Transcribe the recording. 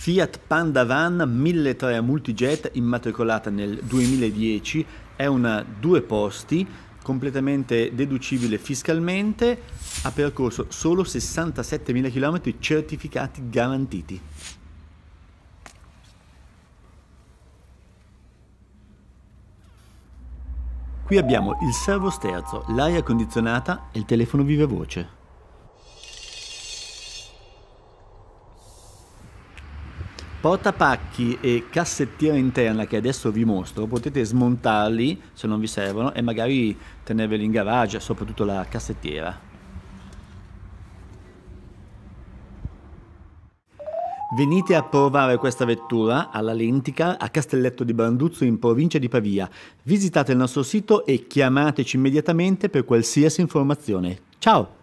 Fiat Panda Van 1003 Multijet immatricolata nel 2010 è una due posti completamente deducibile fiscalmente, ha percorso solo 67.000 km certificati garantiti. Qui abbiamo il servo sterzo, l'aria condizionata e il telefono viva voce. portapacchi e cassettiera interna che adesso vi mostro potete smontarli se non vi servono e magari tenerveli in garage soprattutto la cassettiera Venite a provare questa vettura alla Lentica a Castelletto di Branduzzo in provincia di Pavia. Visitate il nostro sito e chiamateci immediatamente per qualsiasi informazione. Ciao!